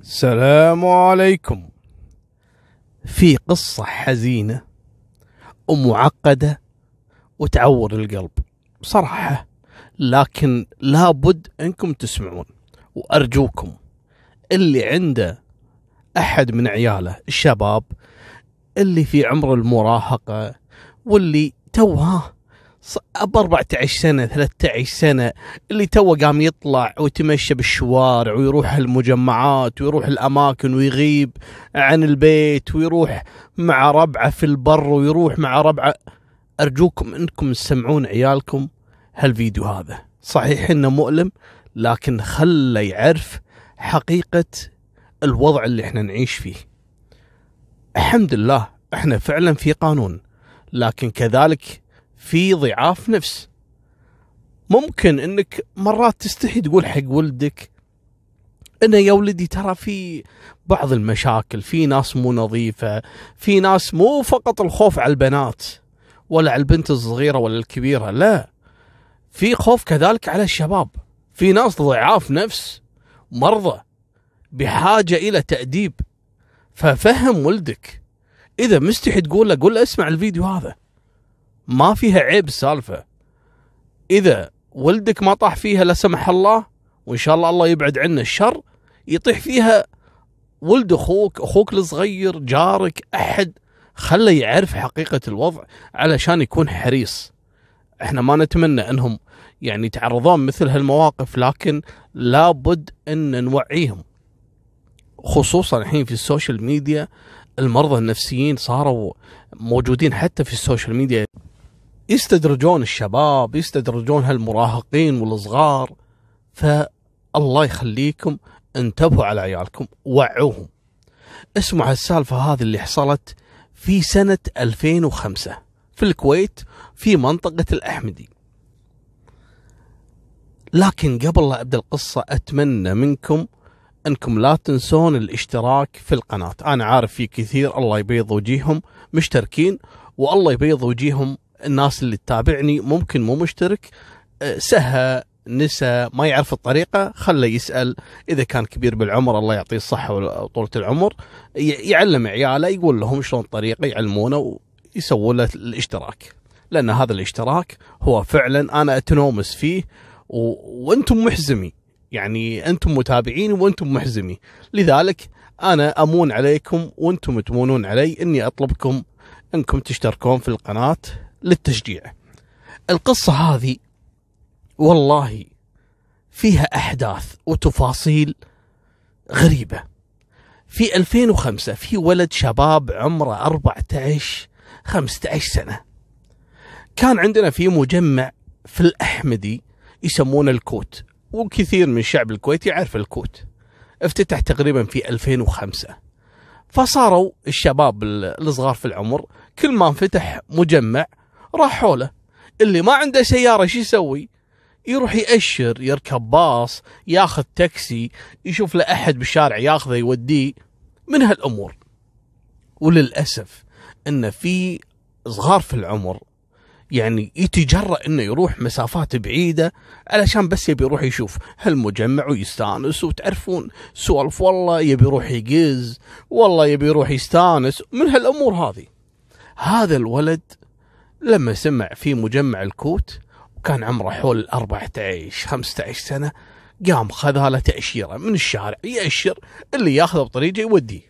السلام عليكم في قصة حزينة ومعقدة وتعور القلب بصراحة لكن لابد انكم تسمعون وارجوكم اللي عنده احد من عياله الشباب اللي في عمر المراهقة واللي توها اب 14 سنه 13 سنه اللي توه قام يطلع ويتمشى بالشوارع ويروح المجمعات ويروح الاماكن ويغيب عن البيت ويروح مع ربعه في البر ويروح مع ربعه ارجوكم انكم تسمعون عيالكم هالفيديو هذا صحيح انه مؤلم لكن خله يعرف حقيقه الوضع اللي احنا نعيش فيه الحمد لله احنا فعلا في قانون لكن كذلك في ضعاف نفس ممكن انك مرات تستحي تقول حق ولدك انه يا ولدي ترى في بعض المشاكل في ناس مو نظيفه في ناس مو فقط الخوف على البنات ولا على البنت الصغيره ولا الكبيره لا في خوف كذلك على الشباب في ناس ضعاف نفس مرضى بحاجه الى تاديب ففهم ولدك اذا مستحي تقول له قول اسمع الفيديو هذا ما فيها عيب السالفه اذا ولدك ما طاح فيها لا سمح الله وان شاء الله الله يبعد عنا الشر يطيح فيها ولد اخوك اخوك الصغير جارك احد خله يعرف حقيقه الوضع علشان يكون حريص احنا ما نتمنى انهم يعني يتعرضون مثل هالمواقف لكن لابد ان نوعيهم خصوصا الحين في السوشيال ميديا المرضى النفسيين صاروا موجودين حتى في السوشيال ميديا يستدرجون الشباب يستدرجون هالمراهقين والصغار فالله يخليكم انتبهوا على عيالكم وعوهم اسمعوا السالفة هذه اللي حصلت في سنة 2005 في الكويت في منطقة الأحمدي لكن قبل لا أبدأ القصة أتمنى منكم أنكم لا تنسون الاشتراك في القناة أنا عارف في كثير الله يبيض وجيههم مشتركين والله يبيض وجيههم الناس اللي تتابعني ممكن مو مشترك أه، سهى نسى ما يعرف الطريقة خله يسأل إذا كان كبير بالعمر الله يعطيه الصحة وطولة العمر يعلم عياله يقول لهم شلون الطريقة يعلمونه ويسوون له الاشتراك لأن هذا الاشتراك هو فعلا أنا أتنومس فيه و... وأنتم محزمي يعني أنتم متابعين وأنتم محزمي لذلك أنا أمون عليكم وأنتم تمونون علي أني أطلبكم أنكم تشتركون في القناة للتشجيع القصة هذه والله فيها أحداث وتفاصيل غريبة في 2005 في ولد شباب عمره 14 15 سنة كان عندنا في مجمع في الأحمدي يسمونه الكوت وكثير من الشعب الكويتي يعرف الكوت افتتح تقريبا في 2005 فصاروا الشباب الصغار في العمر كل ما انفتح مجمع راح حوله اللي ما عنده سياره شو يسوي؟ يروح يأشر يركب باص ياخذ تاكسي يشوف له احد بالشارع ياخذه يوديه من هالامور وللاسف ان في صغار في العمر يعني يتجرأ انه يروح مسافات بعيده علشان بس يبي يروح يشوف هالمجمع ويستانس وتعرفون سوالف والله يبي يروح يقز والله يبي يروح يستانس من هالامور هذه هذا الولد لما سمع في مجمع الكوت وكان عمره حول 14 15 سنه قام خذ له تأشيرة من الشارع يأشر اللي ياخذه بطريقه يوديه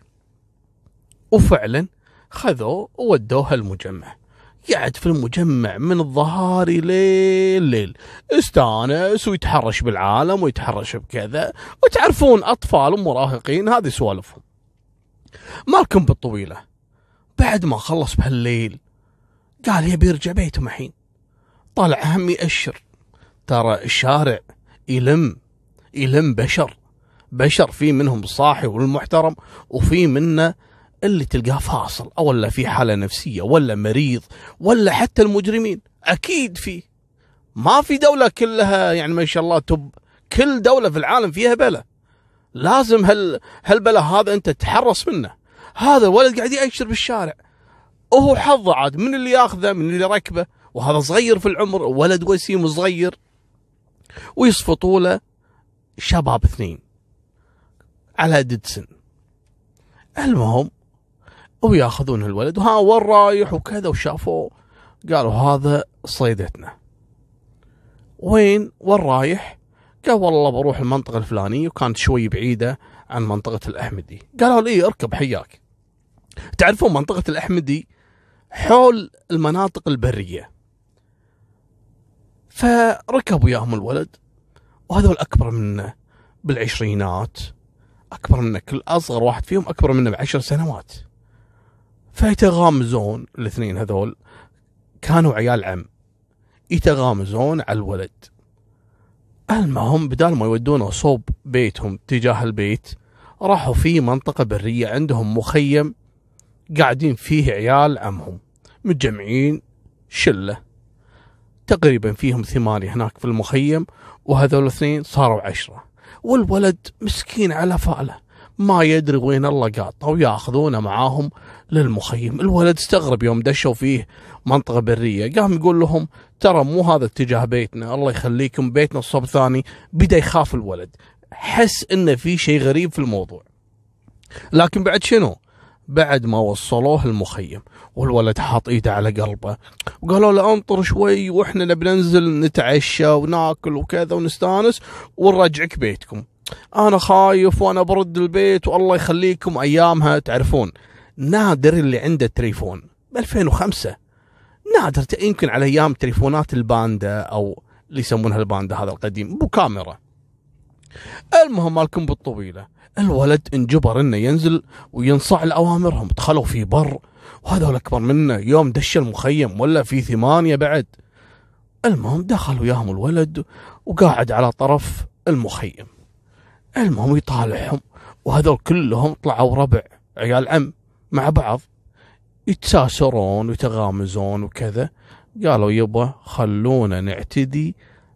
وفعلا خذوه وودوه المجمع قعد في المجمع من الظهار ليل ليل استانس ويتحرش بالعالم ويتحرش بكذا وتعرفون أطفال ومراهقين هذه سوالفهم مالكم بالطويلة بعد ما خلص بهالليل قال يبي يرجع بيتهم الحين طلع هم يأشر ترى الشارع يلم يلم بشر بشر في منهم الصاحي والمحترم وفي منا اللي تلقاه فاصل او ولا في حاله نفسيه ولا مريض ولا حتى المجرمين اكيد في ما في دوله كلها يعني ما شاء الله تب كل دوله في العالم فيها بلا لازم هل هالبلا هذا انت تحرص منه هذا الولد قاعد يأشر بالشارع وهو حظه عاد من اللي ياخذه من اللي يركبه وهذا صغير في العمر ولد وسيم صغير ويصفطوا له شباب اثنين على ديدسن المهم وياخذون الولد وها وين رايح وكذا وشافوه قالوا هذا صيدتنا وين وين رايح قال والله بروح المنطقة الفلانية وكانت شوي بعيدة عن منطقة الأحمدي قالوا لي اركب حياك تعرفون منطقة الأحمدي حول المناطق البريه فركب وياهم الولد وهذول اكبر منه بالعشرينات اكبر منه كل اصغر واحد فيهم اكبر منه بعشر سنوات فيتغامزون الاثنين هذول كانوا عيال عم يتغامزون على الولد المهم بدال ما يودونه صوب بيتهم تجاه البيت راحوا في منطقة برية عندهم مخيم قاعدين فيه عيال عمهم متجمعين شلة تقريبا فيهم ثمانية هناك في المخيم وهذول الاثنين صاروا عشرة والولد مسكين على فأله ما يدري وين الله قاطه وياخذونه معاهم للمخيم الولد استغرب يوم دشوا فيه منطقة برية قام يقول لهم ترى مو هذا اتجاه بيتنا الله يخليكم بيتنا الصوب ثاني بدأ يخاف الولد حس انه في شيء غريب في الموضوع لكن بعد شنو بعد ما وصلوه المخيم والولد حاط ايده على قلبه وقالوا له انطر شوي واحنا نبي ننزل نتعشى وناكل وكذا ونستانس ونرجعك بيتكم انا خايف وانا برد البيت والله يخليكم ايامها تعرفون نادر اللي عنده تليفون ب 2005 نادر يمكن على ايام تليفونات الباندا او اللي يسمونها الباندا هذا القديم مو كاميرا المهم مالكم بالطويله الولد انجبر انه ينزل وينصاع لاوامرهم دخلوا في بر وهذول اكبر منه يوم دش المخيم ولا في ثمانيه بعد المهم دخل وياهم الولد وقاعد على طرف المخيم المهم يطالعهم وهذول كلهم طلعوا ربع عيال عم مع بعض يتساسرون ويتغامزون وكذا قالوا يبا خلونا نعتدي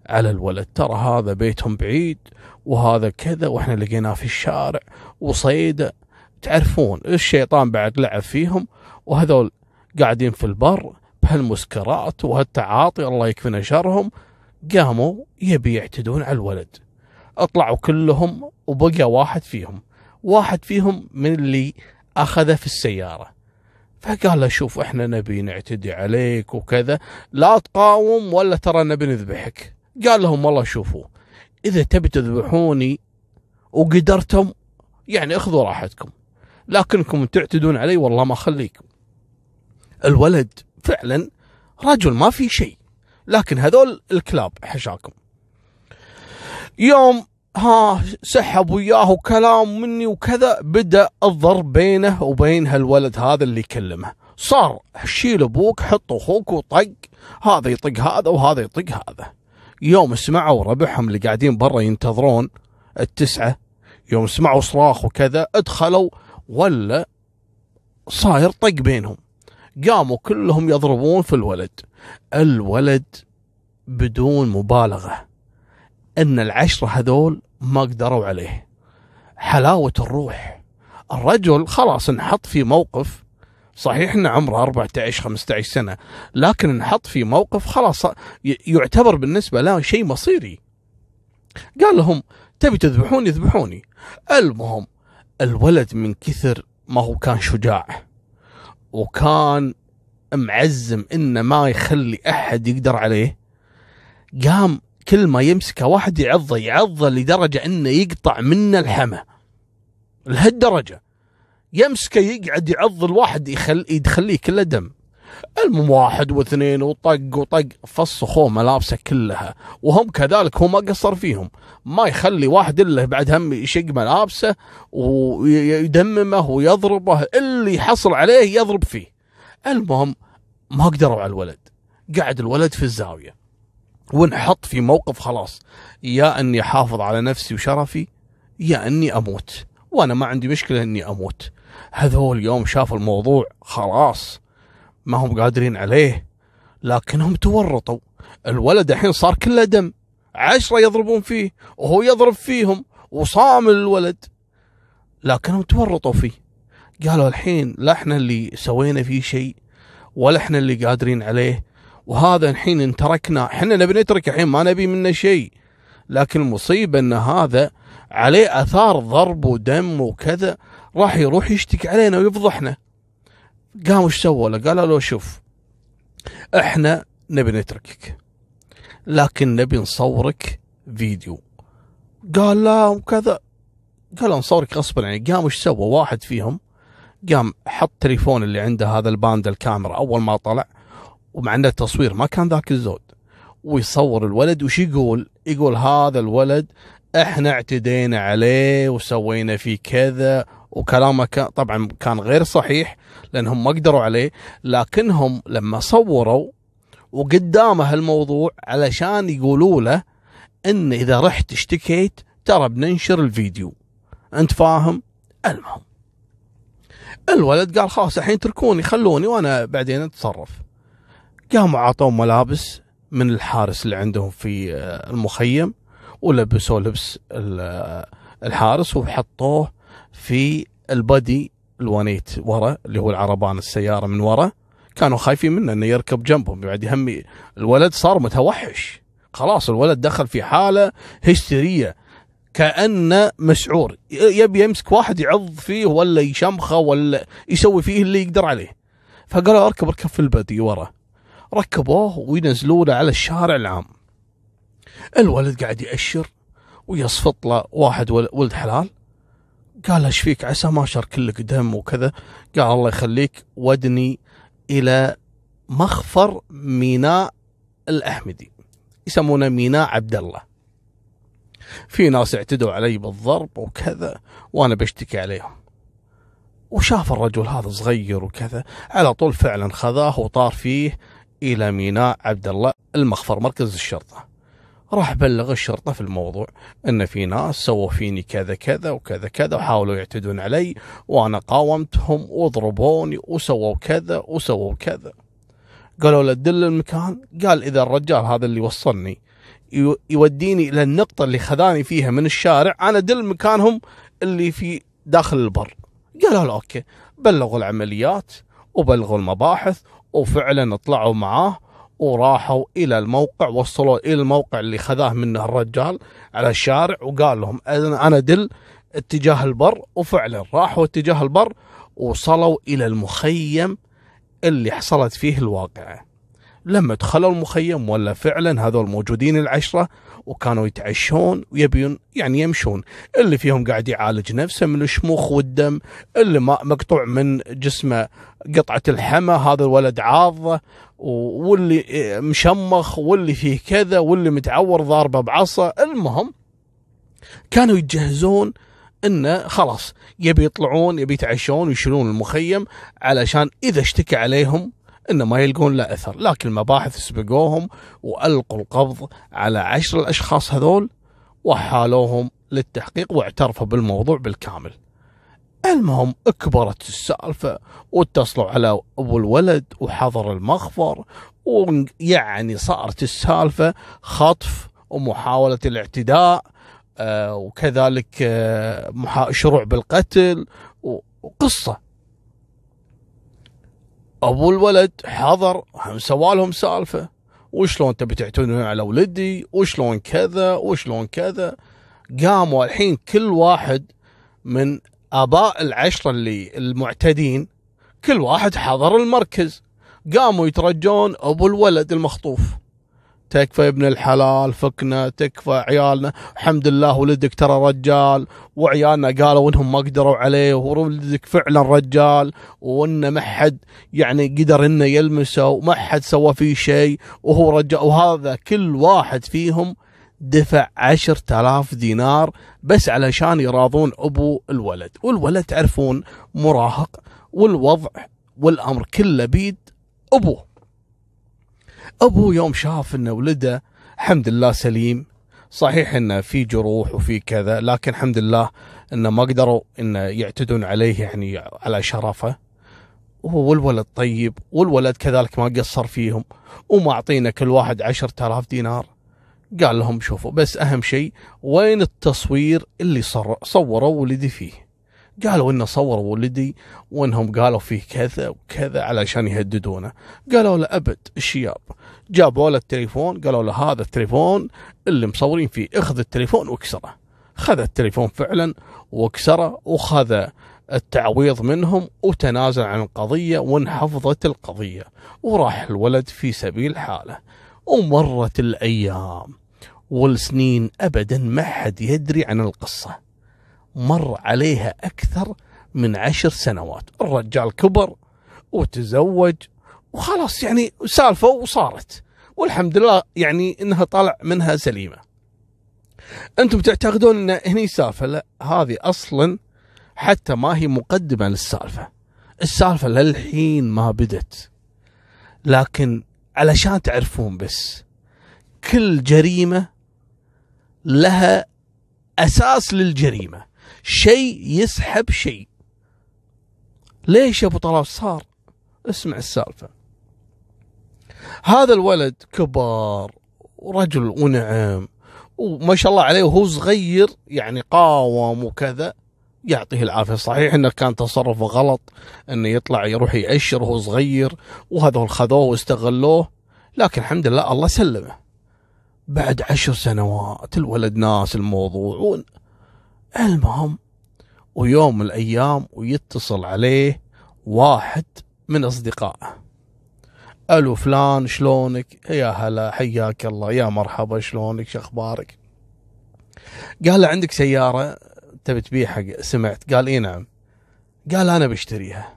على الولد ترى هذا بيتهم بعيد وهذا كذا واحنا لقيناه في الشارع وصيده تعرفون الشيطان بعد لعب فيهم وهذول قاعدين في البر بهالمسكرات وهالتعاطي الله يكفينا شرهم قاموا يبي يعتدون على الولد اطلعوا كلهم وبقى واحد فيهم واحد فيهم من اللي اخذه في السياره فقال له شوف احنا نبي نعتدي عليك وكذا لا تقاوم ولا ترى نبي نذبحك قال لهم والله شوفوا إذا تبي تذبحوني وقدرتم يعني اخذوا راحتكم لكنكم تعتدون علي والله ما أخليكم الولد فعلا رجل ما في شيء لكن هذول الكلاب حشاكم يوم ها سحب وياه وكلام مني وكذا بدا الضرب بينه وبين هالولد هذا اللي يكلمه صار شيل ابوك حط اخوك وطق هذا يطق هذا وهذا يطق هذا يوم سمعوا ربعهم اللي قاعدين برا ينتظرون التسعة يوم سمعوا صراخ وكذا ادخلوا ولا صاير طق بينهم قاموا كلهم يضربون في الولد الولد بدون مبالغة ان العشرة هذول ما قدروا عليه حلاوة الروح الرجل خلاص انحط في موقف صحيح ان عمره 14 15 سنه لكن انحط في موقف خلاص يعتبر بالنسبه له شيء مصيري قال لهم تبي تذبحوني اذبحوني المهم الولد من كثر ما هو كان شجاع وكان معزم انه ما يخلي احد يقدر عليه قام كل ما يمسكه واحد يعضه يعضه لدرجه انه يقطع منه الحمى لهالدرجه يمسكه يقعد يعض الواحد يخل يدخليه كله دم المهم واحد واثنين وطق وطق فص ملابسه كلها وهم كذلك هو ما قصر فيهم ما يخلي واحد الا بعد هم يشق ملابسه ويدممه ويضربه اللي حصل عليه يضرب فيه المهم ما قدروا على الولد قعد الولد في الزاويه وانحط في موقف خلاص يا اني احافظ على نفسي وشرفي يا اني اموت وانا ما عندي مشكله اني اموت هذول يوم شافوا الموضوع خلاص ما هم قادرين عليه لكنهم تورطوا الولد الحين صار كله دم عشرة يضربون فيه وهو يضرب فيهم وصامل الولد لكنهم تورطوا فيه قالوا الحين لا احنا اللي سوينا فيه شيء ولا احنا اللي قادرين عليه وهذا الحين انتركنا تركنا احنا نبي نترك الحين ما نبي منه شيء لكن المصيبه ان هذا عليه اثار ضرب ودم وكذا راح يروح يشتكي علينا ويفضحنا قام ايش سووا له قالوا له شوف احنا نبي نتركك لكن نبي نصورك فيديو قال لا وكذا قال نصورك غصبا يعني قام ايش سوى واحد فيهم قام حط تليفون اللي عنده هذا الباند الكاميرا اول ما طلع ومع انه التصوير ما كان ذاك الزود ويصور الولد وش يقول؟ يقول هذا الولد احنا اعتدينا عليه وسوينا فيه كذا وكلامه كان طبعا كان غير صحيح لانهم ما قدروا عليه لكنهم لما صوروا وقدامه الموضوع علشان يقولوا له ان اذا رحت اشتكيت ترى بننشر الفيديو انت فاهم المهم الولد قال خلاص الحين تركوني خلوني وانا بعدين اتصرف قاموا عطوه ملابس من الحارس اللي عندهم في آه، المخيم ولبسوا لبس آه، الحارس وحطوه في البادي الوانيت ورا اللي هو العربان السياره من ورا كانوا خايفين منه انه يركب جنبهم بعد يهمي الولد صار متوحش خلاص الولد دخل في حاله هستيريه كانه مسعور يبي يمسك واحد يعض فيه ولا يشمخه ولا يسوي فيه اللي يقدر عليه فقالوا اركب اركب في البدي ورا ركبوه وينزلونه على الشارع العام الولد قاعد يأشر ويصفط له واحد ولد حلال قال ايش فيك عسى ما شر لك دم وكذا قال الله يخليك ودني الى مخفر ميناء الاحمدي يسمونه ميناء عبد الله في ناس اعتدوا علي بالضرب وكذا وانا بشتكي عليهم وشاف الرجل هذا صغير وكذا على طول فعلا خذاه وطار فيه الى ميناء عبد الله المخفر مركز الشرطه راح بلغ الشرطة في الموضوع ان في ناس سووا فيني كذا كذا وكذا كذا وحاولوا يعتدون علي وانا قاومتهم وضربوني وسووا كذا وسووا كذا قالوا له دل المكان قال اذا الرجال هذا اللي وصلني يوديني الى النقطة اللي خذاني فيها من الشارع انا دل مكانهم اللي في داخل البر قالوا له اوكي بلغوا العمليات وبلغوا المباحث وفعلا طلعوا معاه وراحوا الى الموقع وصلوا الى الموقع اللي خذاه منه الرجال على الشارع وقال لهم انا دل اتجاه البر وفعلا راحوا اتجاه البر وصلوا الى المخيم اللي حصلت فيه الواقعه لما دخلوا المخيم ولا فعلا هذول موجودين العشره وكانوا يتعشون ويبيون يعني يمشون اللي فيهم قاعد يعالج نفسه من الشموخ والدم اللي ما مقطوع من جسمه قطعه الحمى هذا الولد عاضه واللي مشمخ واللي فيه كذا واللي متعور ضاربه بعصا المهم كانوا يتجهزون انه خلاص يبي يطلعون يبي يتعشون ويشيلون المخيم علشان اذا اشتكى عليهم انه ما يلقون له اثر، لكن المباحث سبقوهم والقوا القبض على عشر الاشخاص هذول وحالوهم للتحقيق واعترفوا بالموضوع بالكامل. المهم كبرت السالفة واتصلوا على أبو الولد وحضر المخفر ويعني صارت السالفة خطف ومحاولة الاعتداء آه، وكذلك آه، شروع بالقتل وقصة أبو الولد حضر هم سوالهم سالفة وشلون تبي تعتنون على ولدي وشلون كذا وشلون كذا قاموا الحين كل واحد من اباء العشره اللي المعتدين كل واحد حضر المركز قاموا يترجون ابو الولد المخطوف تكفى يا ابن الحلال فكنا تكفى عيالنا الحمد لله ولدك ترى رجال وعيالنا قالوا انهم ما قدروا عليه ولدك فعلا رجال وانه ما حد يعني قدر انه يلمسه وما حد سوى فيه شيء وهو رجال وهذا كل واحد فيهم دفع عشرة آلاف دينار بس علشان يراضون أبو الولد والولد تعرفون مراهق والوضع والأمر كله بيد أبوه أبوه يوم شاف أن ولده الحمد لله سليم صحيح أنه في جروح وفي كذا لكن الحمد لله أنه ما قدروا أنه يعتدون عليه يعني على شرفه والولد طيب والولد كذلك ما قصر فيهم وما أعطينا كل واحد عشرة آلاف دينار قال لهم شوفوا بس أهم شيء وين التصوير اللي صر صوروا ولدي فيه قالوا إنه صوروا ولدي وإنهم قالوا فيه كذا وكذا علشان يهددونه قالوا له أبد الشياب جابوا له التليفون قالوا له هذا التليفون اللي مصورين فيه اخذ التليفون واكسره خذ التليفون فعلا وكسره وخذ التعويض منهم وتنازل عن القضية وانحفظت القضية وراح الولد في سبيل حاله ومرت الأيام والسنين أبدا ما حد يدري عن القصة مر عليها أكثر من عشر سنوات الرجال كبر وتزوج وخلاص يعني سالفة وصارت والحمد لله يعني انها طلع منها سليمه. انتم تعتقدون ان هني سالفه لا هذه اصلا حتى ما هي مقدمه للسالفه. السالفه للحين ما بدت. لكن علشان تعرفون بس كل جريمه لها اساس للجريمه شيء يسحب شيء ليش ابو طلال صار اسمع السالفه هذا الولد كبر ورجل ونعم وما شاء الله عليه وهو صغير يعني قاوم وكذا يعطيه العافيه صحيح انه كان تصرفه غلط انه يطلع يروح يأشر وهو صغير وهذول خذوه واستغلوه لكن الحمد لله الله سلمه بعد عشر سنوات الولد ناس الموضوع المهم ويوم من الأيام ويتصل عليه واحد من أصدقائه ألو فلان شلونك يا هلا حياك الله يا مرحبا شلونك شخبارك قال له عندك سيارة تبي تبيع حق سمعت قال اي نعم قال انا بشتريها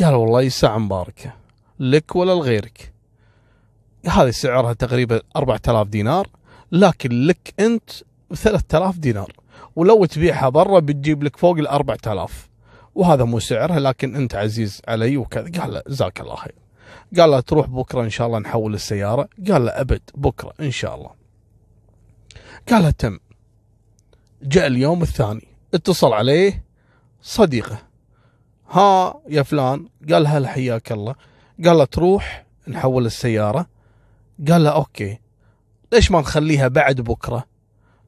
قال والله يسع مباركة لك ولا لغيرك هذه سعرها تقريبا 4000 دينار لكن لك انت 3000 دينار ولو تبيعها برا بتجيب لك فوق ال 4000 وهذا مو سعرها لكن انت عزيز علي وكذا قال له جزاك الله خير قال له تروح بكره ان شاء الله نحول السياره قال له ابد بكره ان شاء الله قال له تم جاء اليوم الثاني اتصل عليه صديقه ها يا فلان قال هلا حياك الله قال له تروح نحول السياره قال له اوكي ليش ما نخليها بعد بكره؟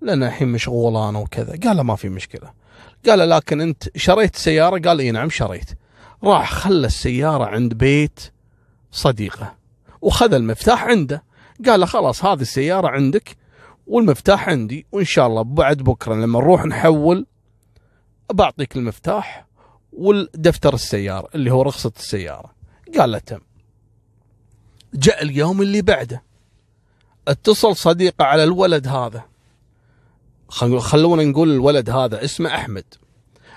لان الحين مشغول انا وكذا، قال له ما في مشكله. قال له لكن انت شريت سياره؟ قال اي نعم شريت. راح خلى السياره عند بيت صديقه وخذ المفتاح عنده، قال له خلاص هذه السياره عندك والمفتاح عندي وان شاء الله بعد بكره لما نروح نحول بعطيك المفتاح والدفتر السياره اللي هو رخصه السياره. قال له تم. جاء اليوم اللي بعده اتصل صديقه على الولد هذا خلونا نقول الولد هذا اسمه احمد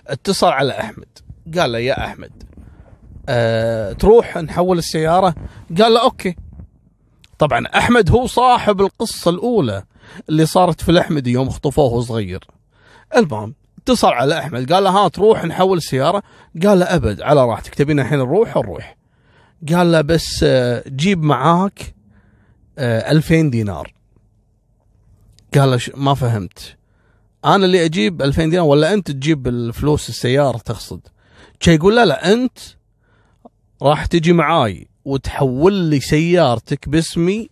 اتصل على احمد قال له يا احمد أه تروح نحول السياره قال له اوكي طبعا احمد هو صاحب القصه الاولى اللي صارت في الاحمد يوم خطفوه وهو صغير المهم اتصل على احمد قال له ها تروح نحول السياره قال له ابد على راحتك تبينا الحين نروح نروح قال له بس آه، جيب معاك آه، ألفين دينار قال له ما فهمت أنا اللي أجيب ألفين دينار ولا أنت تجيب الفلوس السيارة تقصد شي يقول لا لا أنت راح تجي معاي وتحول لي سيارتك باسمي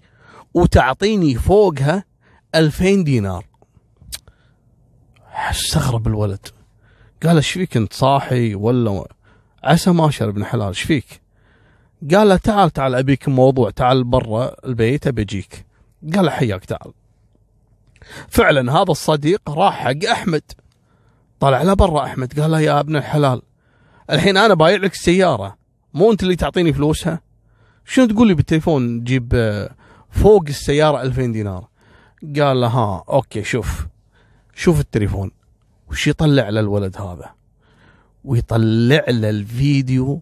وتعطيني فوقها ألفين دينار استغرب الولد قال ايش فيك انت صاحي ولا عسى ما شرب ابن حلال ايش فيك؟ قال له تعال تعال ابيك موضوع تعال برا البيت ابيجيك قال له حياك تعال فعلا هذا الصديق راح حق احمد طلع له برا احمد قال له يا ابن الحلال الحين انا بايع لك السياره مو انت اللي تعطيني فلوسها شنو تقول لي بالتليفون جيب آه، فوق السياره 2000 دينار قال له ها اوكي شوف شوف التليفون وش يطلع له الولد هذا ويطلع له الفيديو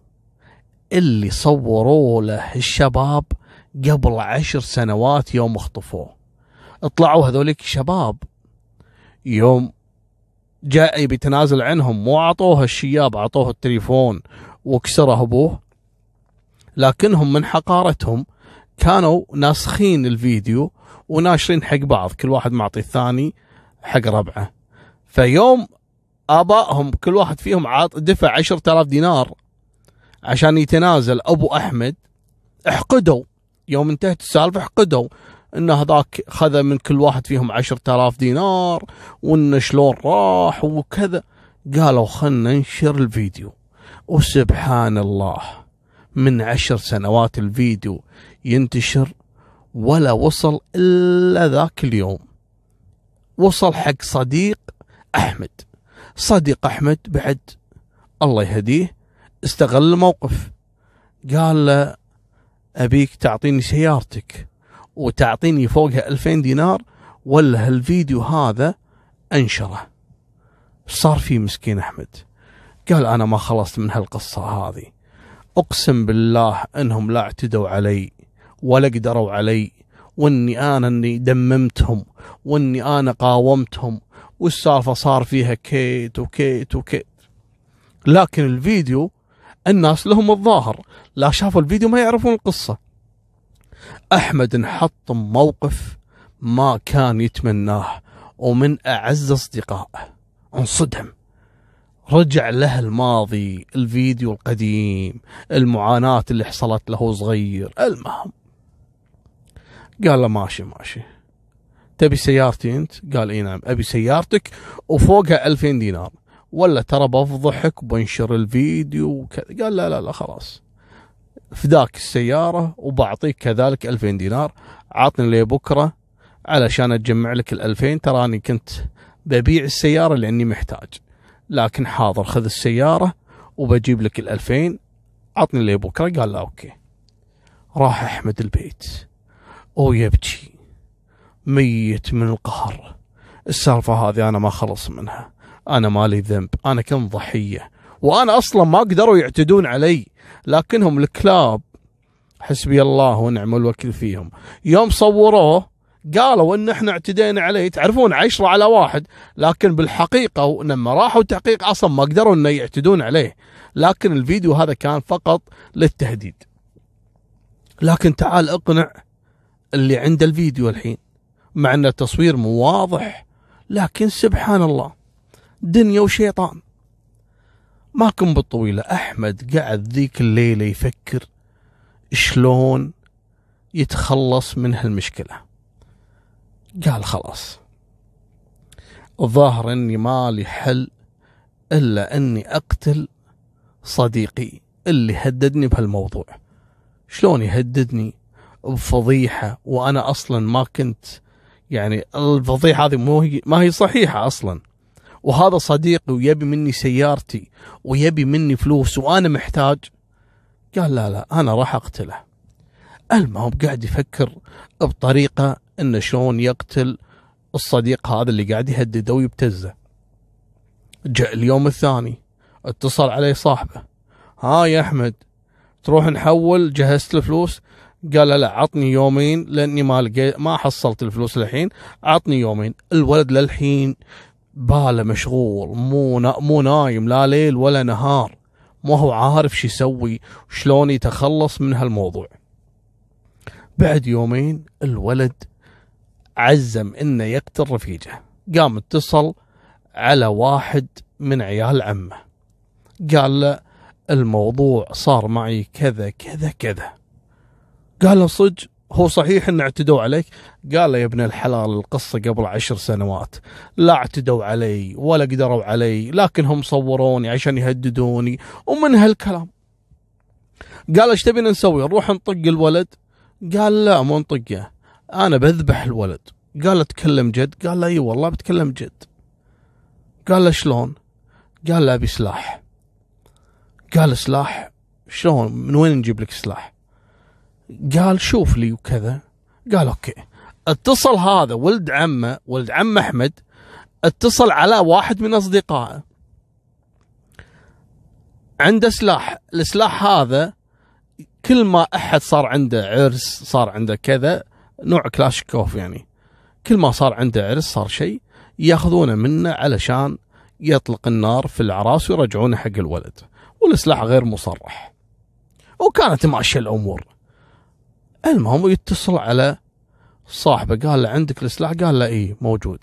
اللي صوروا له الشباب قبل عشر سنوات يوم اخطفوه طلعوا هذوليك شباب يوم جاء بتنازل يتنازل عنهم مو اعطوه الشياب اعطوه التليفون وكسره ابوه لكنهم من حقارتهم كانوا ناسخين الفيديو وناشرين حق بعض كل واحد معطي الثاني حق ربعه فيوم ابائهم كل واحد فيهم عاط دفع 10000 دينار عشان يتنازل ابو احمد احقدوا يوم انتهت السالفه احقدوا ان هذاك خذ من كل واحد فيهم عشرة آلاف دينار وان شلون راح وكذا قالوا خلنا ننشر الفيديو وسبحان الله من عشر سنوات الفيديو ينتشر ولا وصل الا ذاك اليوم وصل حق صديق احمد صديق احمد بعد الله يهديه استغل الموقف قال له أبيك تعطيني سيارتك وتعطيني فوقها ألفين دينار ولا هالفيديو هذا أنشره صار في مسكين أحمد قال أنا ما خلصت من هالقصة هذه أقسم بالله أنهم لا اعتدوا علي ولا قدروا علي واني انا اني دممتهم واني انا قاومتهم والسالفه صار فيها كيت وكيت وكيت لكن الفيديو الناس لهم الظاهر لا شافوا الفيديو ما يعرفون القصه احمد انحط موقف ما كان يتمناه ومن اعز اصدقائه انصدم رجع له الماضي الفيديو القديم المعاناة اللي حصلت له صغير المهم قال له ماشي ماشي تبي سيارتي انت قال اي نعم ابي سيارتك وفوقها 2000 دينار ولا ترى بفضحك بنشر الفيديو وكذا قال لا لا لا خلاص فداك السيارة وبعطيك كذلك 2000 دينار عطني لي بكرة علشان أجمع لك الألفين تراني كنت ببيع السيارة لأني محتاج لكن حاضر خذ السيارة وبجيب لك الألفين عطني لي بكرة قال لا أوكي راح أحمد البيت ويبكي ميت من القهر السالفة هذه أنا ما خلص منها انا مالي ذنب انا كم ضحيه وانا اصلا ما قدروا يعتدون علي لكنهم الكلاب حسبي الله ونعم الوكيل فيهم يوم صوروه قالوا ان احنا اعتدينا عليه تعرفون عشرة على واحد لكن بالحقيقة لما راحوا تحقيق اصلا ما قدروا ان يعتدون عليه لكن الفيديو هذا كان فقط للتهديد لكن تعال اقنع اللي عنده الفيديو الحين مع ان التصوير مو واضح لكن سبحان الله دنيا وشيطان ما كن بالطويلة أحمد قعد ذيك الليلة يفكر شلون يتخلص من هالمشكلة قال خلاص الظاهر اني مالي حل الا اني اقتل صديقي اللي هددني بهالموضوع شلون يهددني بفضيحة وانا اصلا ما كنت يعني الفضيحة هذه مو هي ما هي صحيحة اصلا وهذا صديقي ويبي مني سيارتي ويبي مني فلوس وانا محتاج قال لا لا انا راح اقتله المهم قاعد يفكر بطريقه انه شلون يقتل الصديق هذا اللي قاعد يهدده ويبتزه جاء اليوم الثاني اتصل عليه صاحبه ها يا احمد تروح نحول جهزت الفلوس قال لا عطني يومين لاني ما لقيت ما حصلت الفلوس الحين عطني يومين الولد للحين باله مشغول مو مو نايم لا ليل ولا نهار ما هو عارف شو يسوي وشلون يتخلص من هالموضوع بعد يومين الولد عزم انه يقتل رفيجه قام اتصل على واحد من عيال عمه قال له الموضوع صار معي كذا كذا كذا قال له صدق هو صحيح ان اعتدوا عليك قال له يا ابن الحلال القصة قبل عشر سنوات لا اعتدوا علي ولا قدروا علي لكنهم صوروني عشان يهددوني ومن هالكلام قال ايش تبينا نسوي نروح نطق الولد قال لا مو نطقه انا بذبح الولد قال اتكلم جد قال لا اي والله بتكلم جد قال له شلون قال له ابي سلاح قال سلاح شلون من وين نجيب لك سلاح قال شوف لي وكذا قال اوكي اتصل هذا ولد عمه ولد عم احمد اتصل على واحد من اصدقائه عنده سلاح السلاح هذا كل ما احد صار عنده عرس صار عنده كذا نوع كلاش كوف يعني كل ما صار عنده عرس صار شيء ياخذونه منه علشان يطلق النار في العراس ويرجعونه حق الولد والسلاح غير مصرح وكانت ماشيه الامور المهم يتصل على صاحبه قال له عندك السلاح قال له ايه موجود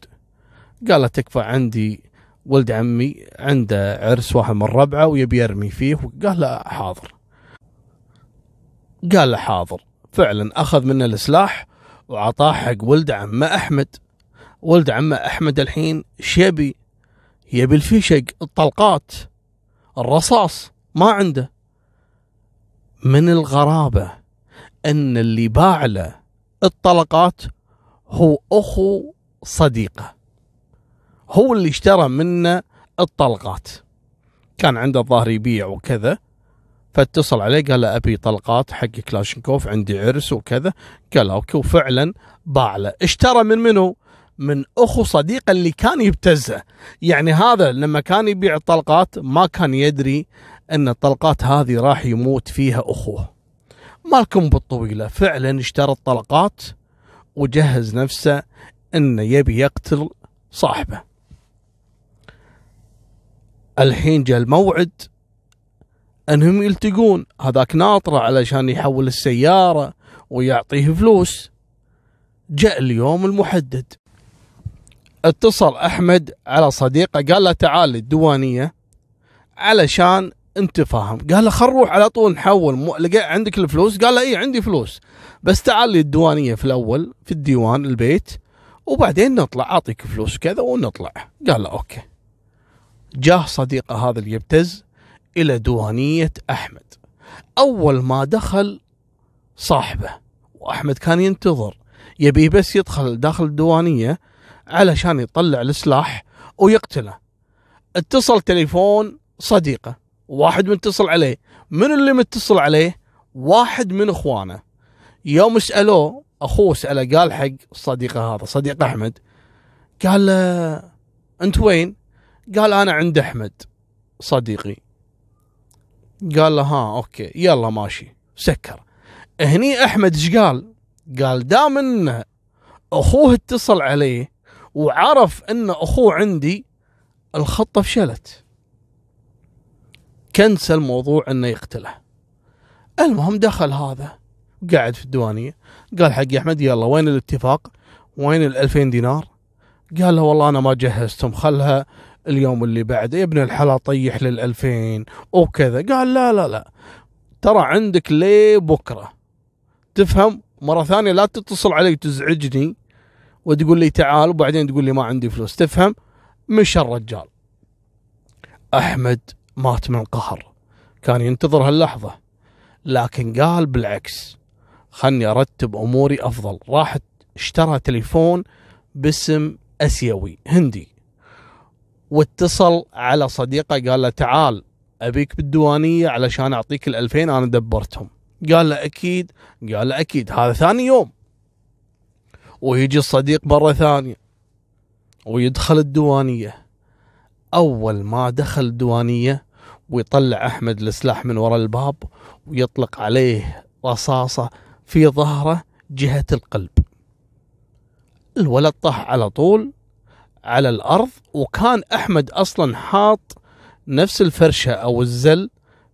قال له تكفى عندي ولد عمي عنده عرس واحد من ربعه ويبي يرمي فيه وقال له حاضر قال له حاضر فعلا اخذ منه السلاح وعطاه حق ولد عمه احمد ولد عمه احمد الحين شيبي يبي الفيشق الطلقات الرصاص ما عنده من الغرابه ان اللي باع له الطلقات هو اخو صديقه هو اللي اشترى منه الطلقات كان عنده الظاهر يبيع وكذا فاتصل عليه قال له ابي طلقات حق كلاشنكوف عندي عرس وكذا قال اوكي وفعلا باع له اشترى من منو؟ من اخو صديقه اللي كان يبتزه يعني هذا لما كان يبيع الطلقات ما كان يدري ان الطلقات هذه راح يموت فيها اخوه مالكم بالطويلة فعلا اشترى الطلقات وجهز نفسه انه يبي يقتل صاحبه الحين جاء الموعد انهم يلتقون هذاك ناطره علشان يحول السياره ويعطيه فلوس جاء اليوم المحدد اتصل احمد على صديقه قال له تعال للديوانيه علشان انت فاهم قال له خل نروح على طول نحول مو... لقى عندك الفلوس قال له اي عندي فلوس بس تعال لي الديوانيه في الاول في الديوان البيت وبعدين نطلع اعطيك فلوس كذا ونطلع قال له اوكي جاه صديقه هذا اللي يبتز الى ديوانيه احمد اول ما دخل صاحبه واحمد كان ينتظر يبيه بس يدخل داخل الديوانيه علشان يطلع السلاح ويقتله اتصل تليفون صديقه واحد متصل عليه من اللي متصل عليه واحد من اخوانه يوم سالوه اخوه ساله قال حق صديقه هذا صديق احمد قال له انت وين؟ قال انا عند احمد صديقي قال له ها اوكي يلا ماشي سكر هني احمد ايش قال؟ قال دام انه اخوه اتصل عليه وعرف ان اخوه عندي الخطه فشلت كنسى الموضوع انه يقتله المهم دخل هذا قاعد في الديوانيه قال حق احمد يلا وين الاتفاق وين ال2000 دينار قال له والله انا ما جهزتهم خلها اليوم اللي بعده يا ابن الحلا طيح لل2000 وكذا قال لا لا لا ترى عندك لي بكره تفهم مره ثانيه لا تتصل علي تزعجني وتقول لي تعال وبعدين تقول لي ما عندي فلوس تفهم مش الرجال احمد مات من قهر كان ينتظر هاللحظة لكن قال بالعكس خلني أرتب أموري أفضل راح اشترى تليفون باسم أسيوي هندي واتصل على صديقه قال له تعال أبيك بالديوانية علشان أعطيك الألفين أنا دبرتهم قال له أكيد قال له أكيد هذا ثاني يوم ويجي الصديق مرة ثانية ويدخل الديوانية أول ما دخل دوانية ويطلع أحمد السلاح من ورا الباب ويطلق عليه رصاصة في ظهره جهة القلب الولد طاح على طول على الأرض وكان أحمد أصلا حاط نفس الفرشة أو الزل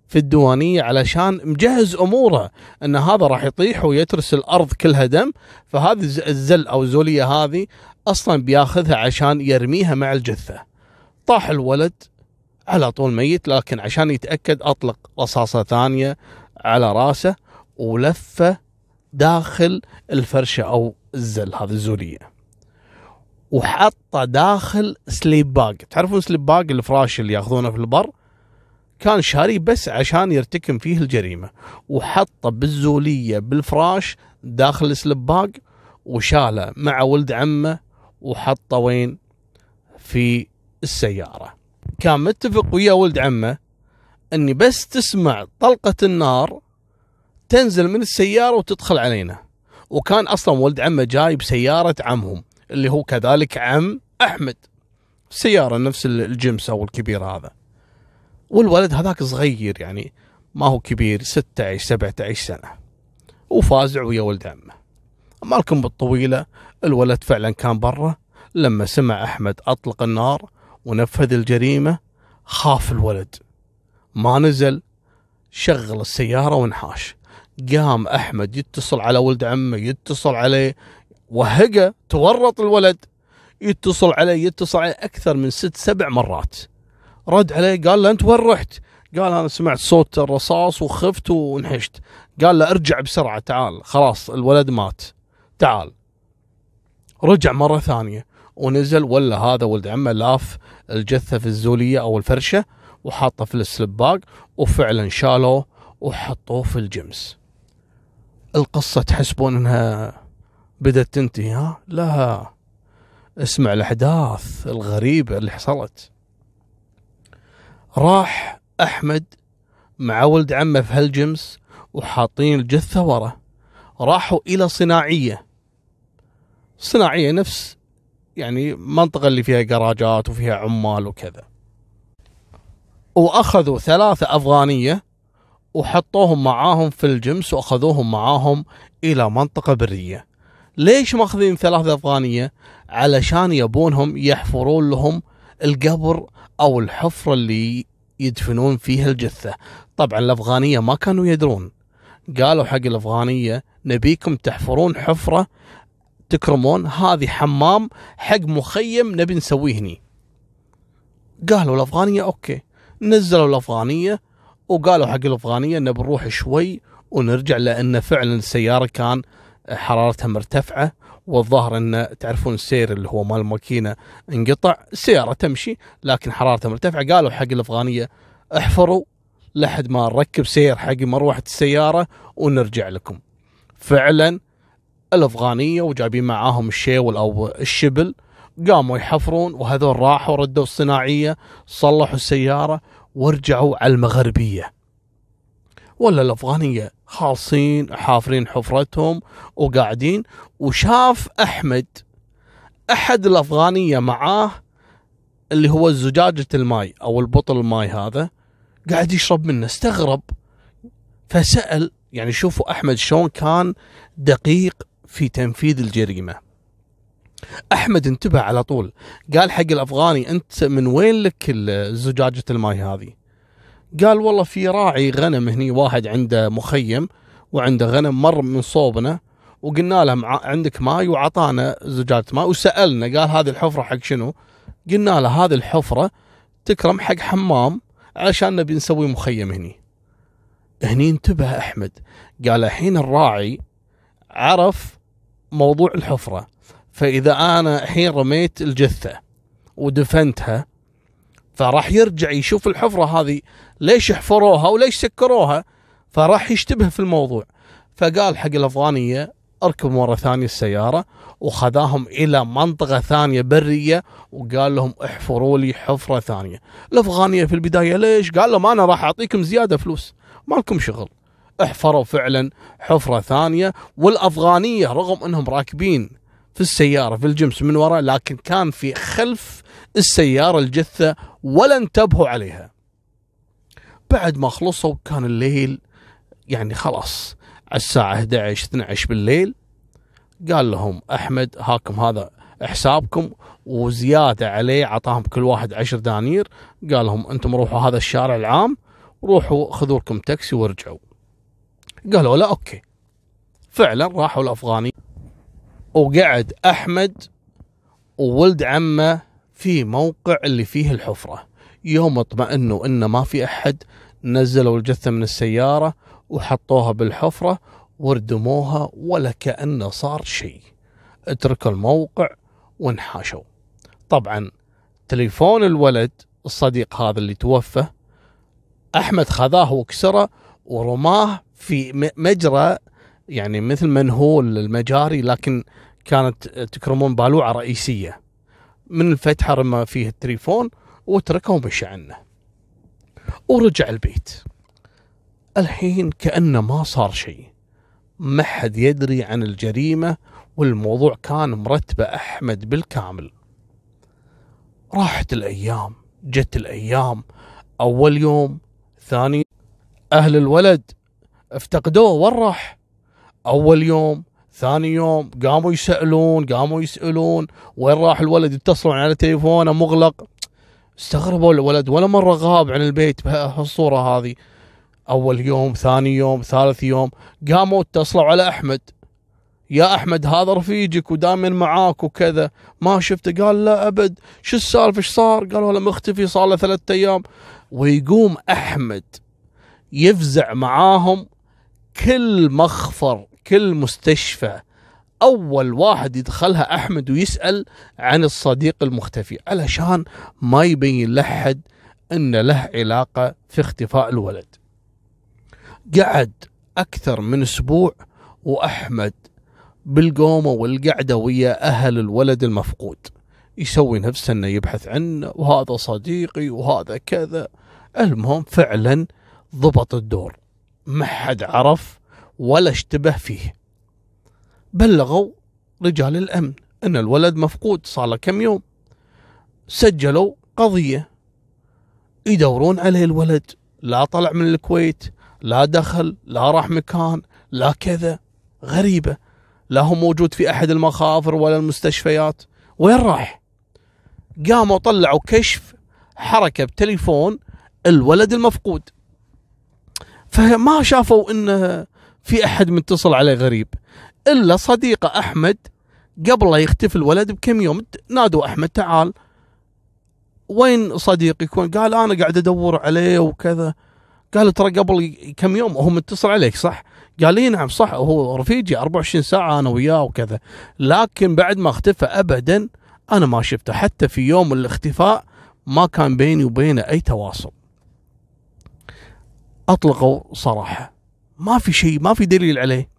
في الديوانية علشان مجهز أموره أن هذا راح يطيح ويترس الأرض كلها دم فهذه الزل أو الزولية هذه أصلا بياخذها عشان يرميها مع الجثة طاح الولد على طول ميت لكن عشان يتاكد اطلق رصاصه ثانيه على راسه ولفه داخل الفرشه او الزل هذه الزوليه وحطه داخل سليب باج تعرفون سليب باج الفراش اللي ياخذونه في البر كان شاري بس عشان يرتكم فيه الجريمه وحطه بالزوليه بالفراش داخل السليب باج وشاله مع ولد عمه وحطه وين في السيارة كان متفق ويا ولد عمه اني بس تسمع طلقة النار تنزل من السيارة وتدخل علينا وكان اصلا ولد عمه جاي بسيارة عمهم اللي هو كذلك عم احمد سيارة نفس الجمس او الكبير هذا والولد هذاك صغير يعني ما هو كبير 16 17 سنة وفازع ويا ولد عمه مالكم بالطويلة الولد فعلا كان برا لما سمع أحمد أطلق النار ونفذ الجريمة خاف الولد ما نزل شغل السيارة وانحاش قام أحمد يتصل على ولد عمه يتصل عليه وهقه تورط الولد يتصل عليه يتصل عليه أكثر من ست سبع مرات رد عليه قال له أنت وين رحت قال أنا سمعت صوت الرصاص وخفت وانحشت قال له ارجع بسرعة تعال خلاص الولد مات تعال رجع مرة ثانية ونزل ولا هذا ولد عمه لاف الجثه في الزوليه او الفرشه وحاطه في السلباق وفعلا شالوه وحطوه في الجمس القصه تحسبون انها بدات تنتهي ها لا اسمع الاحداث الغريبه اللي حصلت راح احمد مع ولد عمه في هالجمس وحاطين الجثه ورا راحوا الى صناعيه صناعيه نفس يعني منطقة اللي فيها قراجات وفيها عمال وكذا وأخذوا ثلاثة أفغانية وحطوهم معاهم في الجمس وأخذوهم معاهم إلى منطقة برية ليش ماخذين ثلاثة أفغانية علشان يبونهم يحفرون لهم القبر أو الحفرة اللي يدفنون فيها الجثة طبعا الأفغانية ما كانوا يدرون قالوا حق الأفغانية نبيكم تحفرون حفرة تكرمون هذه حمام حق مخيم نبي نسويه هني قالوا الافغانيه اوكي نزلوا الافغانيه وقالوا حق الافغانيه نبي بنروح شوي ونرجع لان فعلا السياره كان حرارتها مرتفعه والظاهر ان تعرفون السير اللي هو مال الماكينه انقطع السياره تمشي لكن حرارتها مرتفعه قالوا حق الافغانيه احفروا لحد ما نركب سير حق مروحه السياره ونرجع لكم فعلا الافغانيه وجايبين معاهم الشيول او الشبل قاموا يحفرون وهذول راحوا ردوا الصناعيه صلحوا السياره ورجعوا على المغربيه ولا الافغانيه خالصين حافرين حفرتهم وقاعدين وشاف احمد احد الافغانيه معاه اللي هو زجاجه الماي او البطل الماي هذا قاعد يشرب منه استغرب فسال يعني شوفوا احمد شلون كان دقيق في تنفيذ الجريمه. احمد انتبه على طول قال حق الافغاني انت من وين لك زجاجه الماي هذه؟ قال والله في راعي غنم هني واحد عنده مخيم وعنده غنم مر من صوبنا وقلنا له عندك ماي وعطانا زجاجه ماي وسالنا قال هذه الحفره حق شنو؟ قلنا له هذه الحفره تكرم حق حمام علشان نبي نسوي مخيم هني. هني انتبه احمد قال الحين الراعي عرف موضوع الحفره فاذا انا الحين رميت الجثه ودفنتها فراح يرجع يشوف الحفره هذه ليش حفروها وليش سكروها فراح يشتبه في الموضوع فقال حق الافغانيه اركب مره ثانيه السياره وخذاهم الى منطقه ثانيه بريه وقال لهم احفروا لي حفره ثانيه الافغانيه في البدايه ليش قال لهم انا راح اعطيكم زياده فلوس ما لكم شغل احفروا فعلا حفره ثانيه والافغانيه رغم انهم راكبين في السياره في الجمس من وراء لكن كان في خلف السياره الجثه ولا انتبهوا عليها. بعد ما خلصوا كان الليل يعني خلاص على الساعه 11 12 بالليل قال لهم احمد هاكم هذا حسابكم وزياده عليه عطاهم كل واحد عشر دنانير قال لهم انتم روحوا هذا الشارع العام روحوا خذوا لكم تاكسي وارجعوا قالوا له اوكي فعلا راحوا الافغاني وقعد احمد وولد عمه في موقع اللي فيه الحفره يوم اطمئنوا انه ما في احد نزلوا الجثه من السياره وحطوها بالحفره وردموها ولا كانه صار شيء اتركوا الموقع وانحاشوا طبعا تليفون الولد الصديق هذا اللي توفى احمد خذاه وكسره ورماه في مجرى يعني مثل منهول المجاري لكن كانت تكرمون بالوعه رئيسيه من الفتحه رمى فيه التليفون وتركه ومشى عنه ورجع البيت الحين كأنه ما صار شيء ما حد يدري عن الجريمة والموضوع كان مرتبة أحمد بالكامل راحت الأيام جت الأيام أول يوم ثاني أهل الولد افتقدوه وين راح؟ اول يوم ثاني يوم قاموا يسالون قاموا يسالون وين راح الولد يتصلون على تليفونه مغلق استغربوا الولد ولا مره غاب عن البيت بهالصوره هذه اول يوم ثاني يوم ثالث يوم قاموا اتصلوا على احمد يا احمد هذا رفيجك ودائما معاك وكذا ما شفته قال لا ابد شو السالفه ايش صار قالوا له مختفي صار له ثلاثة ايام ويقوم احمد يفزع معاهم كل مخفر كل مستشفى اول واحد يدخلها احمد ويسال عن الصديق المختفي علشان ما يبين لحد ان له علاقه في اختفاء الولد قعد اكثر من اسبوع واحمد بالقومه والقعده ويا اهل الولد المفقود يسوي نفسه انه يبحث عنه وهذا صديقي وهذا كذا المهم فعلا ضبط الدور ما حد عرف ولا اشتبه فيه بلغوا رجال الأمن أن الولد مفقود صار له كم يوم سجلوا قضية يدورون عليه الولد لا طلع من الكويت لا دخل لا راح مكان لا كذا غريبة لا هو موجود في أحد المخافر ولا المستشفيات وين راح قاموا طلعوا كشف حركة بتليفون الولد المفقود فما شافوا انه في احد متصل عليه غريب الا صديقه احمد قبل لا يختفي الولد بكم يوم نادوا احمد تعال وين صديقي يكون قال انا قاعد ادور عليه وكذا قال ترى قبل كم يوم هو متصل عليك صح قال لي نعم صح هو رفيجي 24 ساعه انا وياه وكذا لكن بعد ما اختفى ابدا انا ما شفته حتى في يوم الاختفاء ما كان بيني وبينه اي تواصل اطلقوا صراحه ما في شيء ما في دليل عليه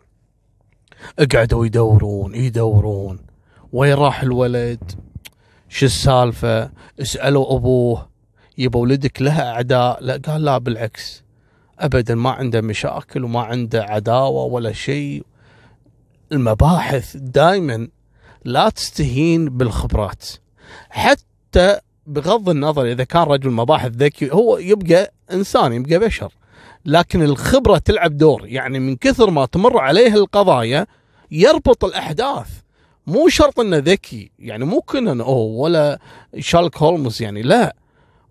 قعدوا يدورون يدورون وين راح الولد شو السالفه اسالوا ابوه يبا ولدك له اعداء لا قال لا بالعكس ابدا ما عنده مشاكل وما عنده عداوه ولا شيء المباحث دائما لا تستهين بالخبرات حتى بغض النظر اذا كان رجل مباحث ذكي هو يبقى انسان يبقى بشر لكن الخبره تلعب دور يعني من كثر ما تمر عليه القضايا يربط الاحداث مو شرط انه ذكي يعني مو كنا اوه ولا شالك هولمز يعني لا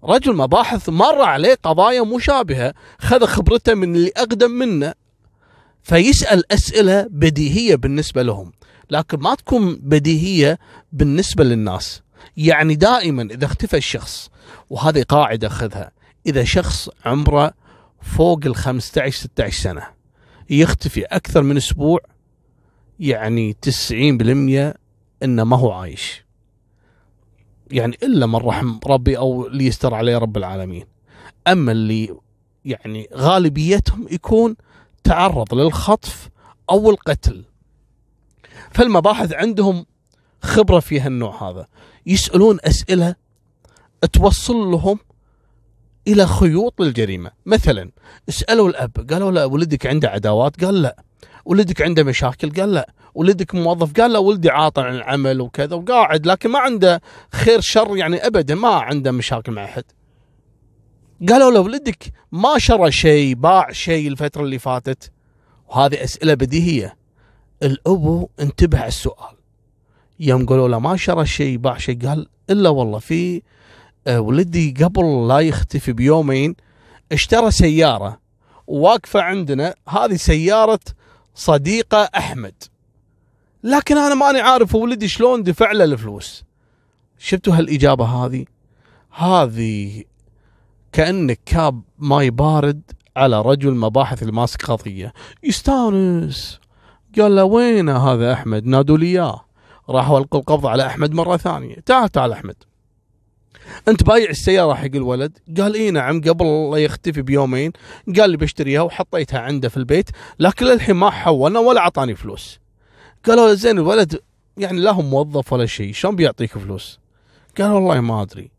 رجل مباحث مر عليه قضايا مشابهه خذ خبرته من اللي اقدم منه فيسال اسئله بديهيه بالنسبه لهم لكن ما تكون بديهيه بالنسبه للناس يعني دائما اذا اختفى الشخص وهذه قاعده خذها اذا شخص عمره فوق ال 15 16 سنه يختفي اكثر من اسبوع يعني 90% انه ما هو عايش يعني الا من رحم ربي او اللي يستر عليه رب العالمين اما اللي يعني غالبيتهم يكون تعرض للخطف او القتل فالمباحث عندهم خبره في هالنوع هذا يسالون اسئله توصل لهم الى خيوط للجريمه مثلا سالوا الاب قالوا لا ولدك عنده عداوات قال لا ولدك عنده مشاكل قال لا ولدك موظف قال لا ولدي عاطل عن العمل وكذا وقاعد لكن ما عنده خير شر يعني ابدا ما عنده مشاكل مع احد قالوا له ولدك ما شرى شيء باع شيء الفتره اللي فاتت وهذه اسئله بديهيه الابو انتبه على السؤال يوم قالوا له ما شرى شيء باع شيء قال الا والله في آه، ولدي قبل لا يختفي بيومين اشترى سيارة واقفة عندنا هذه سيارة صديقة أحمد لكن أنا ماني عارف ولدي شلون دفع له الفلوس شفتوا هالإجابة هذه هذه كأنك كاب ماي بارد على رجل مباحث الماسك قضية يستانس قال له وين هذا أحمد نادوا لي إياه راح ألقوا القبض على أحمد مرة ثانية تعال تعال أحمد انت بايع السياره حق الولد قال اي نعم قبل لا يختفي بيومين قال لي بشتريها وحطيتها عنده في البيت لكن للحين ما حولنا ولا اعطاني فلوس قالوا زين الولد يعني لا هو موظف ولا شيء شلون بيعطيك فلوس قال والله ما ادري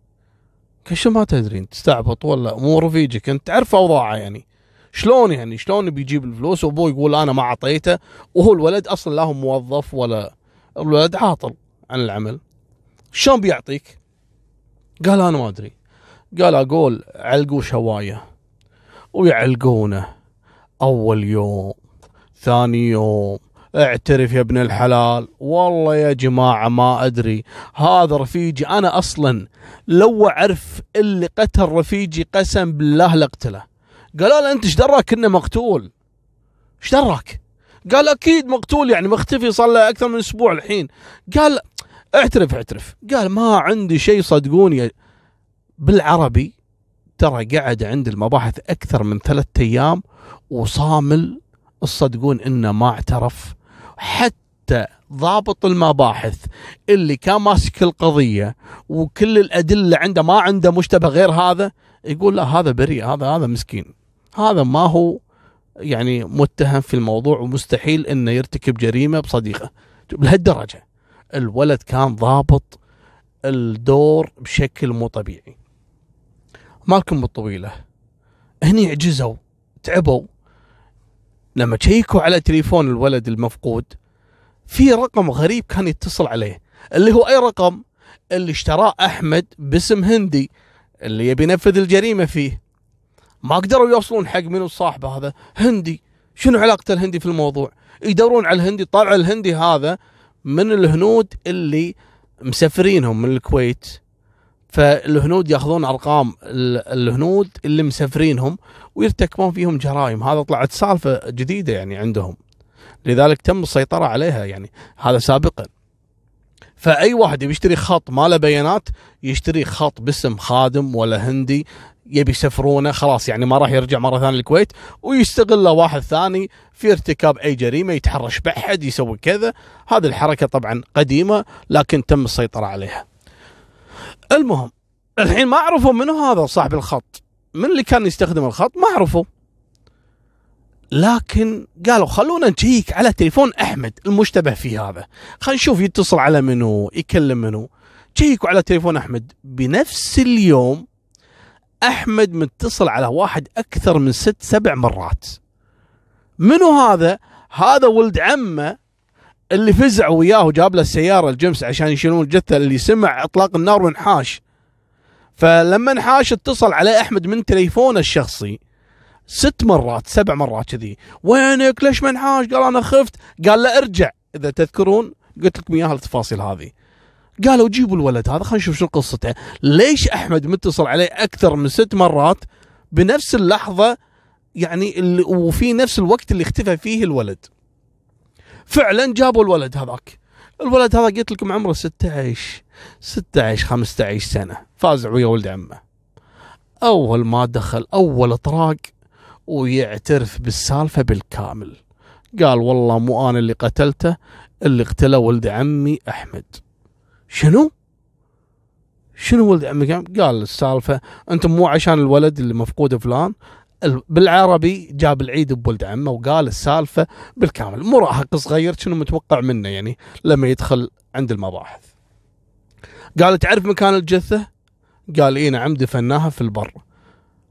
قال شو ما تدري انت تستعبط ولا مو رفيجك انت تعرف اوضاعه يعني شلون يعني شلون بيجيب الفلوس وابوه يقول انا ما اعطيته وهو الولد اصلا لا هو موظف ولا الولد عاطل عن العمل شلون بيعطيك قال انا ما ادري قال اقول علقوا شوايه ويعلقونه اول يوم ثاني يوم اعترف يا ابن الحلال والله يا جماعة ما أدري هذا رفيجي أنا أصلا لو أعرف اللي قتل رفيجي قسم بالله لقتله قالوا له أنت ايش دراك إنه مقتول ايش دراك قال أكيد مقتول يعني مختفي صار له أكثر من أسبوع الحين قال اعترف اعترف قال ما عندي شيء صدقوني بالعربي ترى قعد عند المباحث اكثر من ثلاثة ايام وصامل الصدقون انه ما اعترف حتى ضابط المباحث اللي كان ماسك القضيه وكل الادله عنده ما عنده مشتبه غير هذا يقول لا هذا بريء هذا هذا مسكين هذا ما هو يعني متهم في الموضوع ومستحيل انه يرتكب جريمه بصديقه لهالدرجه الولد كان ضابط الدور بشكل مو طبيعي مالكم بالطويلة هني عجزوا تعبوا لما شيكوا على تليفون الولد المفقود في رقم غريب كان يتصل عليه اللي هو اي رقم اللي اشتراه احمد باسم هندي اللي يبي ينفذ الجريمه فيه ما قدروا يوصلون حق منو صاحبه هذا هندي شنو علاقته الهندي في الموضوع يدورون على الهندي طلع الهندي هذا من الهنود اللي مسافرينهم من الكويت فالهنود ياخذون ارقام الهنود اللي مسافرينهم ويرتكبون فيهم جرائم هذا طلعت سالفه جديده يعني عندهم لذلك تم السيطره عليها يعني هذا سابقا فاي واحد يشتري خط ما له بيانات يشتري خط باسم خادم ولا هندي يبي يسفرونه خلاص يعني ما راح يرجع مره ثانيه الكويت ويستغله واحد ثاني في ارتكاب اي جريمه يتحرش بأحد يسوي كذا هذه الحركه طبعا قديمه لكن تم السيطره عليها المهم الحين ما عرفوا منو هذا صاحب الخط من اللي كان يستخدم الخط ما عرفوا لكن قالوا خلونا نجيك على تليفون احمد المشتبه فيه هذا خلينا نشوف يتصل على منو يكلم منو جيكوا على تليفون احمد بنفس اليوم احمد متصل على واحد اكثر من ست سبع مرات منو هذا هذا ولد عمه اللي فزع وياه وجاب له السياره الجمس عشان يشيلون الجثه اللي سمع اطلاق النار وانحاش فلما انحاش اتصل عليه احمد من تليفونه الشخصي ست مرات سبع مرات كذي وينك ليش ما انحاش قال انا خفت قال له ارجع اذا تذكرون قلت لكم اياها التفاصيل هذه قالوا جيبوا الولد هذا خلينا نشوف شو قصته ليش احمد متصل عليه اكثر من ست مرات بنفس اللحظه يعني اللي وفي نفس الوقت اللي اختفى فيه الولد فعلا جابوا الولد هذاك الولد هذا قلت لكم عمره 16 16 15 سنه فازع ويا ولد عمه اول ما دخل اول اطراق ويعترف بالسالفه بالكامل قال والله مو انا اللي قتلته اللي اقتله ولد عمي احمد شنو؟ شنو ولد عمك قال السالفه انتم مو عشان الولد اللي مفقود فلان بالعربي جاب العيد بولد عمه وقال السالفه بالكامل مراهق صغير شنو متوقع منه يعني لما يدخل عند المباحث قال تعرف مكان الجثه قال اي نعم دفناها في البر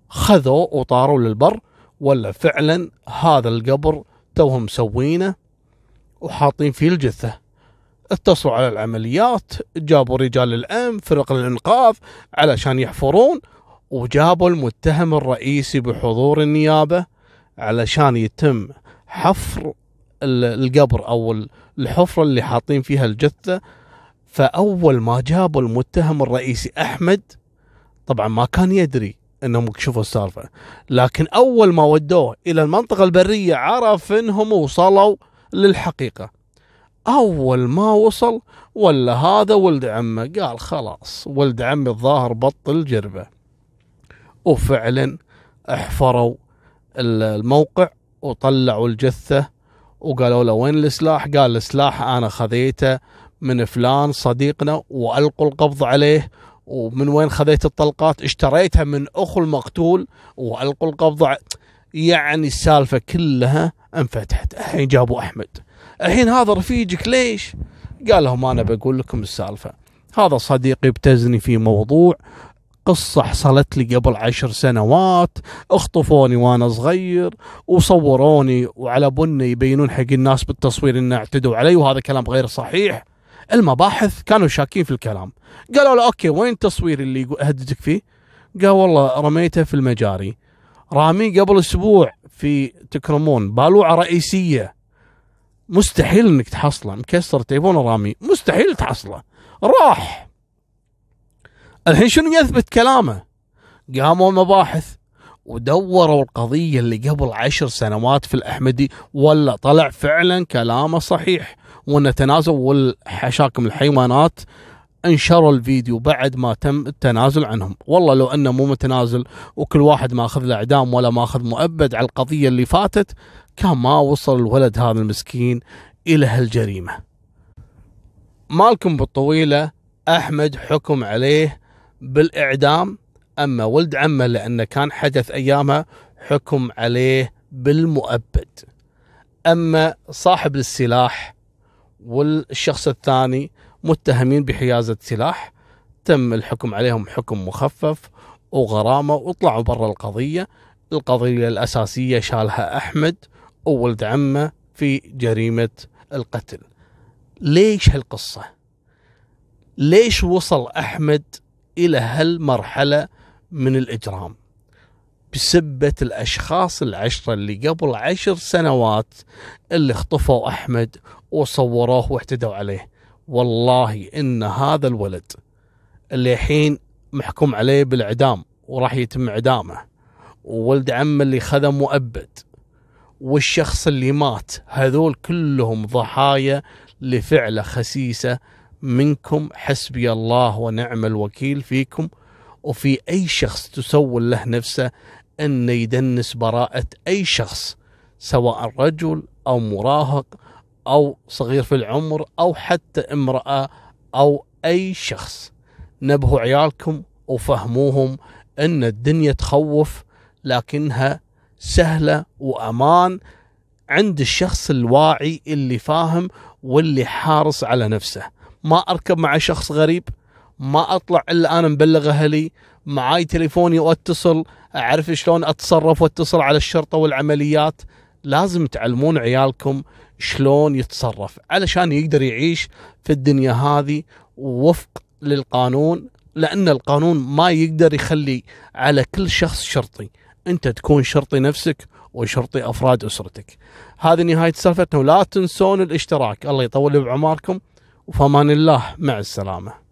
خذوا وطاروا للبر ولا فعلا هذا القبر توهم مسوينه وحاطين فيه الجثه اتصلوا على العمليات جابوا رجال الأمن فرق الإنقاذ علشان يحفرون وجابوا المتهم الرئيسي بحضور النيابة علشان يتم حفر القبر أو الحفرة اللي حاطين فيها الجثة فأول ما جابوا المتهم الرئيسي أحمد طبعا ما كان يدري انهم كشفوا السالفه لكن اول ما ودوه الى المنطقه البريه عرف انهم وصلوا للحقيقه اول ما وصل ولا هذا ولد عمه قال خلاص ولد عمي الظاهر بطل جربه وفعلا احفروا الموقع وطلعوا الجثه وقالوا له وين السلاح؟ قال السلاح انا خذيته من فلان صديقنا والقوا القبض عليه ومن وين خذيت الطلقات؟ اشتريتها من اخو المقتول والقوا القبض ع... يعني السالفه كلها انفتحت الحين جابوا احمد الحين هذا رفيجك ليش قال لهم انا بقول لكم السالفه هذا صديقي ابتزني في موضوع قصة حصلت لي قبل عشر سنوات اخطفوني وانا صغير وصوروني وعلى بني يبينون حق الناس بالتصوير ان اعتدوا علي وهذا كلام غير صحيح المباحث كانوا شاكين في الكلام قالوا له اوكي وين التصوير اللي هددك فيه قال والله رميته في المجاري رامي قبل اسبوع في تكرمون بالوعة رئيسية مستحيل انك تحصله مكسر تليفون رامي مستحيل تحصله راح الحين شنو يثبت كلامه قاموا مباحث ودوروا القضية اللي قبل عشر سنوات في الأحمدي ولا طلع فعلا كلامه صحيح وأن تنازل حشاكم الحيوانات انشروا الفيديو بعد ما تم التنازل عنهم والله لو انه مو متنازل وكل واحد ما اخذ له اعدام ولا ما اخذ مؤبد على القضيه اللي فاتت كان ما وصل الولد هذا المسكين الى هالجريمه مالكم بالطويله احمد حكم عليه بالاعدام اما ولد عمه لانه كان حدث ايامها حكم عليه بالمؤبد اما صاحب السلاح والشخص الثاني متهمين بحيازة سلاح تم الحكم عليهم حكم مخفف وغرامة وطلعوا برا القضية القضية الأساسية شالها أحمد وولد عمه في جريمة القتل ليش هالقصة ليش وصل أحمد إلى هالمرحلة من الإجرام بسبة الأشخاص العشرة اللي قبل عشر سنوات اللي اختفوا أحمد وصوروه واعتدوا عليه والله ان هذا الولد اللي الحين محكوم عليه بالاعدام وراح يتم اعدامه وولد عمه اللي خذ مؤبد والشخص اللي مات هذول كلهم ضحايا لفعله خسيسه منكم حسبي الله ونعم الوكيل فيكم وفي اي شخص تسول له نفسه انه يدنس براءه اي شخص سواء رجل او مراهق او صغير في العمر او حتى امراه او اي شخص نبهوا عيالكم وفهموهم ان الدنيا تخوف لكنها سهله وامان عند الشخص الواعي اللي فاهم واللي حارس على نفسه ما اركب مع شخص غريب ما اطلع الا انا مبلغ اهلي معاي تليفوني واتصل اعرف شلون اتصرف واتصل على الشرطه والعمليات لازم تعلمون عيالكم شلون يتصرف علشان يقدر يعيش في الدنيا هذه وفق للقانون لان القانون ما يقدر يخلي على كل شخص شرطي انت تكون شرطي نفسك وشرطي افراد اسرتك هذه نهايه سالفتنا ولا تنسون الاشتراك الله يطول بعمركم وفمان الله مع السلامه